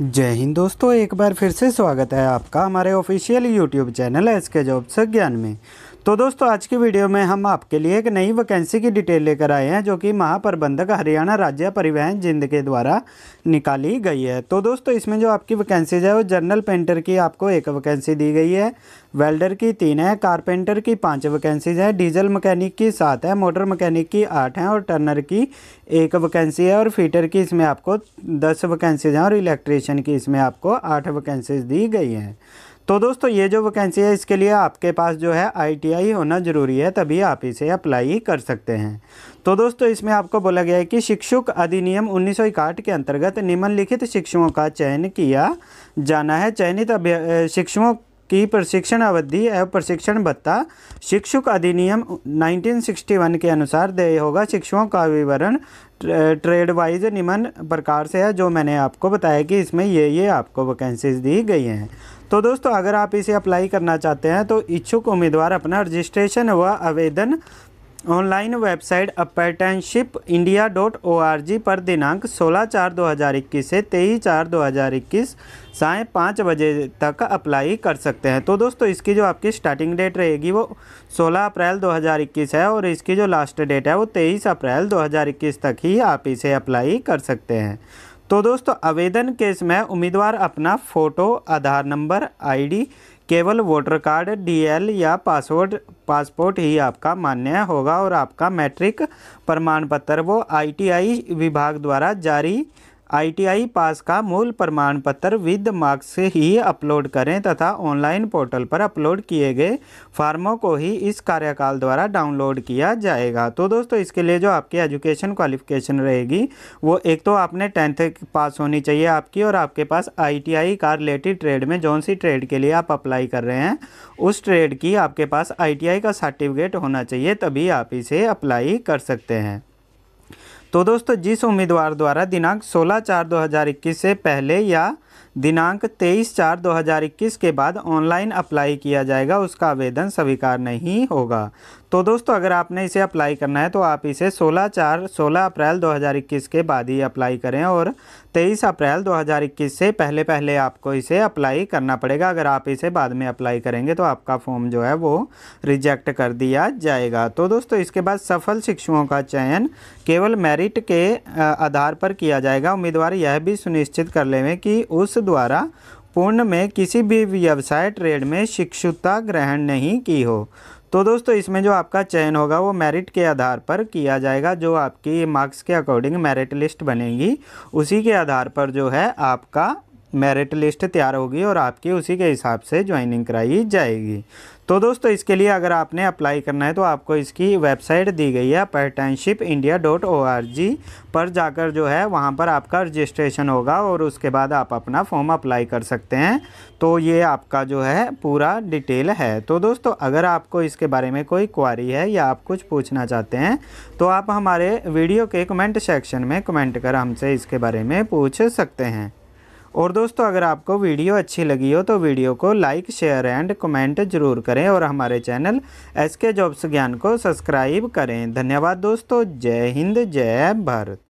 जय हिंद दोस्तों एक बार फिर से स्वागत है आपका हमारे official YouTube channel S K job Gyan में तो दोस्तों आज की वीडियो में हम आपके लिए एक नई वैकेंसी की डिटेल लेकर आए हैं जो कि महाप्रबंधक हरियाणा राज्य परिवहन जिंद के द्वारा निकाली गई है तो दोस्तों इसमें जो आपकी वैकेंसीज है वो जर्नल पेंटर की आपको एक वैकेंसी दी गई है वेल्डर की तीन है कारपेंटर की पाँच वैकेंसीज है डीजल मकैनिक की सात है मोटर मकैनिक की आठ है और टर्नर की एक वैकेंसी है और फीटर की इसमें आपको दस वैकेंसीज हैं और इलेक्ट्रीशियन की इसमें आपको आठ वैकेंसीज दी गई हैं तो दोस्तों ये जो वैकेंसी है इसके लिए आपके पास जो है आईटीआई होना ज़रूरी है तभी आप इसे अप्लाई कर सकते हैं तो दोस्तों इसमें आपको बोला गया है कि शिक्षक अधिनियम उन्नीस के अंतर्गत निम्नलिखित शिक्षकों का चयन किया जाना है चयनित अभ्य शिक्षकों की प्रशिक्षण अवधि एवं प्रशिक्षण भत्ता शिक्षक अधिनियम 1961 के अनुसार देय होगा शिक्षकों का विवरण ट्रेड वाइज निम्न प्रकार से है जो मैंने आपको बताया कि इसमें ये ये आपको वैकेंसीज दी गई हैं तो दोस्तों अगर आप इसे अप्लाई करना चाहते हैं तो इच्छुक उम्मीदवार अपना रजिस्ट्रेशन व आवेदन online website apprenticeship India dot O R G पर दिनांक 16 चार 2021 से 23 चार 2021 साय पाँच बजे तक अप्लाई कर सकते हैं तो दोस्तों इसकी जो आपकी स्टार्टिंग डेट रहेगी वो 16 अप्रैल 2021 है और इसकी जो लास्ट डेट है वो 23 अप्रैल 2021 तक ही आप इसे अप्लाई कर सकते हैं तो दोस्तों आवेदन केस में उम्मीदवार अपना फ़ोटो आधार नंबर आईडी केवल वोटर कार्ड डीएल या पासवर्ड पासपोर्ट ही आपका मान्य होगा और आपका मैट्रिक प्रमाण पत्र वो आईटीआई विभाग द्वारा जारी आईटीआई पास का मूल प्रमाण पत्र विद मार्क्स से ही अपलोड करें तथा ऑनलाइन पोर्टल पर अपलोड किए गए फार्मों को ही इस कार्यकाल द्वारा डाउनलोड किया जाएगा तो दोस्तों इसके लिए जो आपकी एजुकेशन क्वालिफिकेशन रहेगी वो एक तो आपने टेंथ पास होनी चाहिए आपकी और आपके पास आईटीआई का रिलेटेड ट्रेड में जौन सी ट्रेड के लिए आप अप्लाई कर रहे हैं उस ट्रेड की आपके पास आई का सर्टिफिकेट होना चाहिए तभी आप इसे अप्लाई कर सकते हैं तो दोस्तों जिस उम्मीदवार द्वारा दिनांक 16 चार 2021 से पहले या दिनांक 23 चार 2021 के बाद ऑनलाइन अप्लाई किया जाएगा उसका आवेदन स्वीकार नहीं होगा तो दोस्तों अगर आपने इसे अप्लाई करना है तो आप इसे 16 चार 16 अप्रैल 2021 के बाद ही अप्लाई करें और 23 अप्रैल 2021 से पहले पहले आपको इसे अप्लाई करना पड़ेगा अगर आप इसे बाद में अप्लाई करेंगे तो आपका फॉर्म जो है वो रिजेक्ट कर दिया जाएगा तो दोस्तों इसके बाद सफल शिक्षुओं का चयन केवल मेरिट के आधार पर किया जाएगा उम्मीदवार यह भी सुनिश्चित कर लेवें कि उस द्वारा पूर्ण में किसी भी व्यवसाय ट्रेड में शिक्षुता ग्रहण नहीं की हो तो दोस्तों इसमें जो आपका चयन होगा वो मेरिट के आधार पर किया जाएगा जो आपकी मार्क्स के अकॉर्डिंग मेरिट लिस्ट बनेगी उसी के आधार पर जो है आपका मेरिट लिस्ट तैयार होगी और आपकी उसी के हिसाब से ज्वाइनिंग कराई जाएगी तो दोस्तों इसके लिए अगर आपने अप्लाई करना है तो आपको इसकी वेबसाइट दी गई है apprenticeship India dot O R G पर जाकर जो है वहाँ पर आपका रजिस्ट्रेशन होगा और उसके बाद आप अपना फॉर्म अप्लाई कर सकते हैं तो ये आपका जो है पूरा डिटेल है तो दोस्तों अगर आपको इसके बारे में कोई क्वारी है या आप कुछ पूछना चाहते हैं तो आप हमारे वीडियो के कमेंट सेक्शन में कमेंट कर हमसे इसके बारे में पूछ सकते हैं और दोस्तों अगर आपको वीडियो अच्छी लगी हो तो वीडियो को लाइक शेयर एंड कमेंट जरूर करें और हमारे चैनल एस के जॉब्स ज्ञान को सब्सक्राइब करें धन्यवाद दोस्तों जय हिंद जय भारत